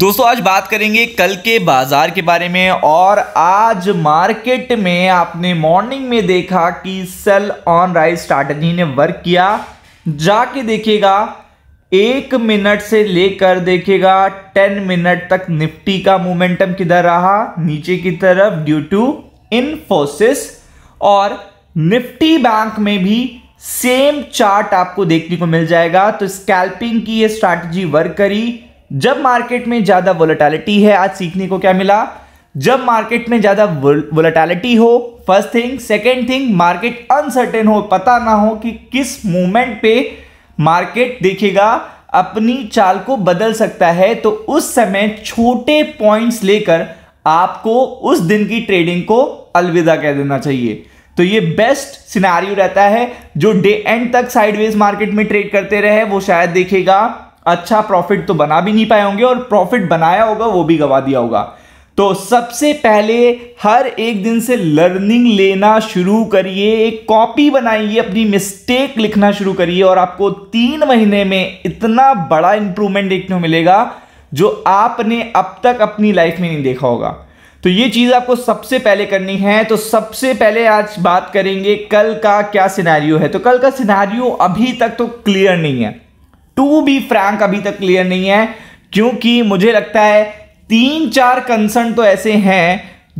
दोस्तों आज बात करेंगे कल के बाजार के बारे में और आज मार्केट में आपने मॉर्निंग में देखा कि सेल ऑन राइज स्ट्रैटेजी ने वर्क किया जाके देखेगा एक मिनट से लेकर देखेगा टेन मिनट तक निफ्टी का मोमेंटम किधर रहा नीचे की तरफ ड्यू टू इन्फोसिस और निफ्टी बैंक में भी सेम चार्ट आपको देखने को मिल जाएगा तो स्कैल्पिंग की ये स्ट्रैटेजी वर्क करी जब मार्केट में ज़्यादा वोलेटालिटी है आज सीखने को क्या मिला जब मार्केट में ज़्यादा वोलेटालिटी हो first thing second thing market uncertain हो पता ना हो कि किस मूवमेंट पे मार्केट देखेगा अपनी चाल को बदल सकता है तो उस समय छोटे पॉइंट्स लेकर आपको उस दिन की ट्रेडिंग को अलविदा कह देना चाहिए तो ये बेस्ट सिनारियो रहता है जो डे एंड तक साइडवेज मार्केट में ट्रेड करते रहे वो शायद देखेगा अच्छा प्रॉफिट तो बना भी नहीं पाए होंगे और प्रॉफिट बनाया होगा वो भी गवा दिया होगा तो सबसे पहले हर एक दिन से लर्निंग लेना शुरू करिए एक कॉपी बनाइए अपनी मिस्टेक लिखना शुरू करिए और आपको तीन महीने में इतना बड़ा इंप्रूवमेंट देखने को मिलेगा जो आपने अब तक अपनी लाइफ में नहीं देखा होगा तो ये चीज़ आपको सबसे पहले करनी है तो सबसे पहले आज बात करेंगे कल का क्या सिनारियो है तो कल का सिनारियो अभी तक तो क्लियर नहीं है टू बी फ्रैंक अभी तक क्लियर नहीं है क्योंकि मुझे लगता है तीन चार कंसर्न तो ऐसे हैं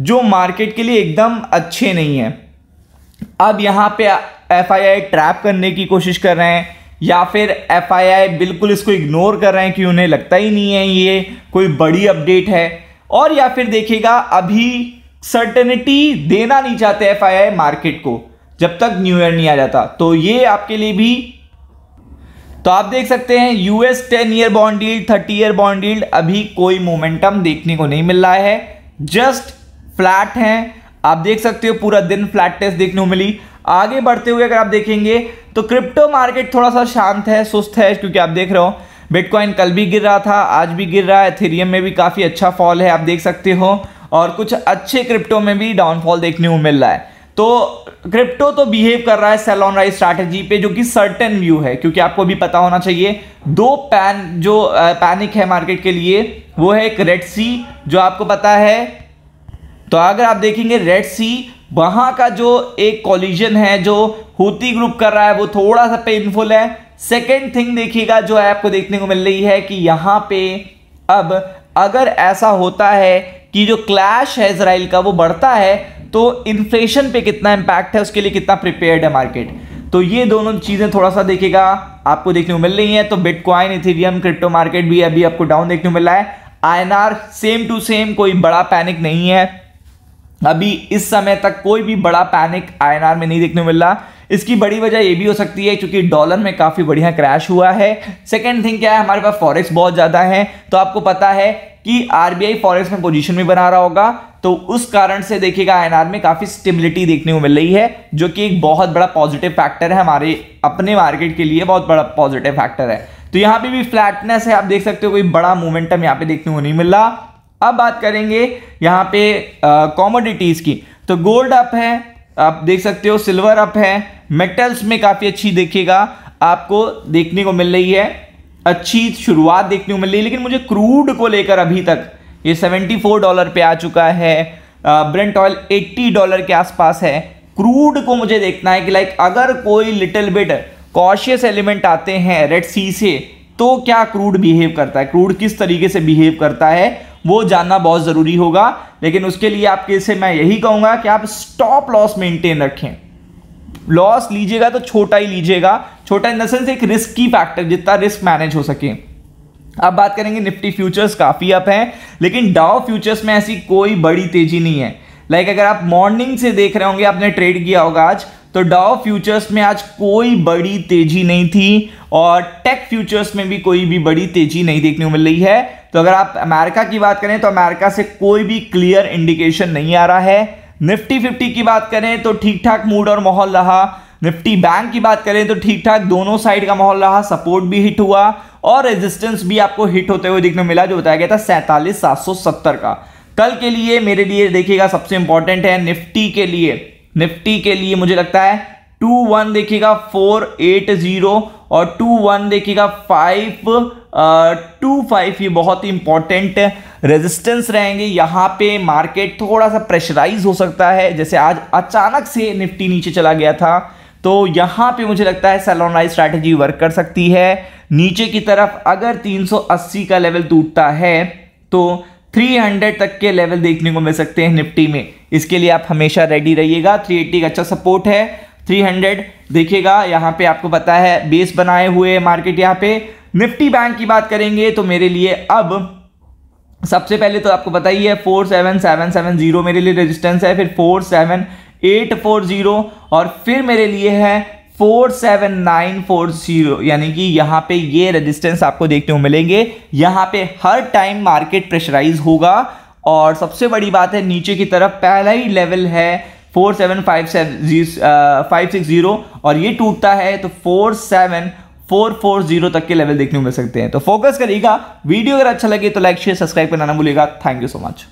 जो मार्केट के लिए एकदम अच्छे नहीं हैं अब यहाँ पे एफआईआई ट्रैप करने की कोशिश कर रहे हैं या फिर एफआईआई बिल्कुल इसको इग्नोर कर रहे हैं कि उन्हें लगता ही नहीं है ये कोई बड़ी अपडेट है और या फिर देखिएगा अभी सर्टेनिटी देना नहीं चाहते एफआईआई मार्केट को जब तक न्यू ईयर नहीं आ जाता तो ये आपके लिए भी तो आप देख सकते हैं US ten year bond deal thirty year bond deal अभी कोई मोमेंटम देखने को नहीं मिल रहा है जस्ट फ्लैट हैं आप देख सकते हो पूरा दिन फ्लैट टेस्ट देखने को मिली आगे बढ़ते हुए अगर आप देखेंगे तो क्रिप्टो मार्केट थोड़ा सा शांत है सुस्त है क्योंकि आप देख रहे हो बिटकॉइन कल भी गिर रहा था आज भी गिर रहा है थीरियम में भी काफ़ी अच्छा फॉल है आप देख सकते हो और कुछ अच्छे क्रिप्टो में भी डाउनफॉल देखने को मिल रहा है तो क्रिप्टो तो बिहेव कर रहा है सेल ऑन राइज स्ट्रैटेजी पे जो कि सर्टेन व्यू है क्योंकि आपको भी पता होना चाहिए दो पैन जो पैनिक है मार्केट के लिए वो है एक रेड सी जो आपको पता है तो अगर आप देखेंगे रेड सी वहां का जो एक कॉलिजन है जो होती ग्रुप कर रहा है वो थोड़ा सा पेनफुल है सेकेंड थिंग देखिएगा जो आपको देखने को मिल रही है कि यहाँ पे अब अगर ऐसा होता है कि जो क्लैश है इसराइल का वो बढ़ता है तो इन्फ्लेशन पे कितना इम्पैक्ट है उसके लिए कितना प्रिपेयर्ड है मार्केट तो ये दोनों चीज़ें थोड़ा सा देखेगा आपको देखने को मिल रही है तो बिटकॉइन इथेरियम क्रिप्टो मार्केट भी अभी आपको डाउन देखने को मिल रहा है आईएनआर सेम टू सेम कोई बड़ा पैनिक नहीं है अभी इस समय तक कोई भी बड़ा पैनिक आईएनआर में नहीं देखने को मिल रहा इसकी बड़ी वजह ये भी हो सकती है क्योंकि डॉलर में काफ़ी बढ़िया क्रैश हुआ है सेकेंड थिंग क्या है हमारे पास फॉरेक्स बहुत ज़्यादा है तो आपको पता है कि आरबीआई फॉरेक्स में पोजीशन भी बना रहा होगा तो उस कारण से देखिएगा एनआर में काफ़ी स्टेबिलिटी देखने को मिल रही है जो कि एक बहुत बड़ा पॉजिटिव फैक्टर है हमारे अपने मार्केट के लिए बहुत बड़ा पॉजिटिव फैक्टर है तो यहाँ पे भी फ्लैटनेस है आप देख सकते हो कोई बड़ा मोमेंटम यहाँ पे देखने को नहीं मिल रहा अब बात करेंगे यहाँ पे कॉमोडिटीज़ की तो गोल्ड अप है आप देख सकते हो सिल्वर अप है मेटल्स में काफ़ी अच्छी देखिएगा आपको देखने को मिल रही है अच्छी शुरुआत देखने को मिल रही है लेकिन मुझे क्रूड को लेकर अभी तक ये 74 डॉलर पे आ चुका है ब्रेंट ऑयल 80 डॉलर के आसपास है क्रूड को मुझे देखना है कि लाइक अगर कोई लिटिल बिट कॉशियस एलिमेंट आते हैं रेड सी से तो क्या क्रूड बिहेव करता है क्रूड किस तरीके से बिहेव करता है वो जानना बहुत ज़रूरी होगा लेकिन उसके लिए आपके से मैं यही कहूँगा कि आप स्टॉप लॉस मेंटेन रखें लॉस लीजिएगा तो छोटा ही लीजिएगा छोटा इन द सेंस एक रिस्क की फैक्टर जितना रिस्क मैनेज हो सके अब बात करेंगे निफ्टी फ्यूचर्स काफ़ी अप हैं लेकिन डाओ फ्यूचर्स में ऐसी कोई बड़ी तेजी नहीं है लाइक अगर आप मॉर्निंग से देख रहे होंगे आपने ट्रेड किया होगा आज तो डाओ फ्यूचर्स में आज कोई बड़ी तेजी नहीं थी और टेक फ्यूचर्स में भी कोई भी बड़ी तेजी नहीं देखने को मिल रही है तो अगर आप अमेरिका की बात करें तो अमेरिका से कोई भी क्लियर इंडिकेशन नहीं आ रहा है निफ्टी फिफ्टी की बात करें तो ठीक ठाक मूड और माहौल रहा निफ्टी बैंक की बात करें तो ठीक ठाक दोनों साइड का माहौल रहा सपोर्ट भी हिट हुआ और रेजिस्टेंस भी आपको हिट होते हुए देखने मिला जो बताया गया था सैंतालीस सात सौ सत्तर का कल के लिए मेरे लिए देखिएगा सबसे इंपॉर्टेंट है निफ्टी के लिए निफ्टी के लिए मुझे लगता है टू वन देखिएगा फोर एट जीरो और टू वन देखिएगा फाइव टू फाइव ये बहुत ही इंपॉर्टेंट रेजिस्टेंस रहेंगे यहाँ पे मार्केट थोड़ा सा प्रेशराइज हो सकता है जैसे आज अचानक से निफ्टी नीचे चला गया था तो यहाँ पे मुझे लगता है सेलोन राइज स्ट्रैटेजी वर्क कर सकती है नीचे की तरफ अगर 380 का लेवल टूटता है तो 300 तक के लेवल देखने को मिल सकते हैं निफ्टी में इसके लिए आप हमेशा रेडी रहिएगा 380 का अच्छा सपोर्ट है 300 देखिएगा यहाँ पे आपको पता है बेस बनाए हुए मार्केट यहाँ पे निफ्टी बैंक की बात करेंगे तो मेरे लिए अब सबसे पहले तो आपको पता ही है four seven seven seven zero मेरे लिए रेजिस्टेंस है फिर four seven eight four zero और फिर मेरे लिए है four seven nine four zero यानी कि यहाँ पे ये रेजिस्टेंस आपको देखने को मिलेंगे यहाँ पे हर टाइम मार्केट प्रेशराइज होगा और सबसे बड़ी बात है नीचे की तरफ पहला ही लेवल है four seven five seven five six zero और ये टूटता है तो four seven four four zero तक के लेवल देखने को मिल सकते हैं तो फोकस करिएगा वीडियो अगर अच्छा लगे तो लाइक शेयर सब्सक्राइब करना ना भूलिएगा थैंक यू सो मच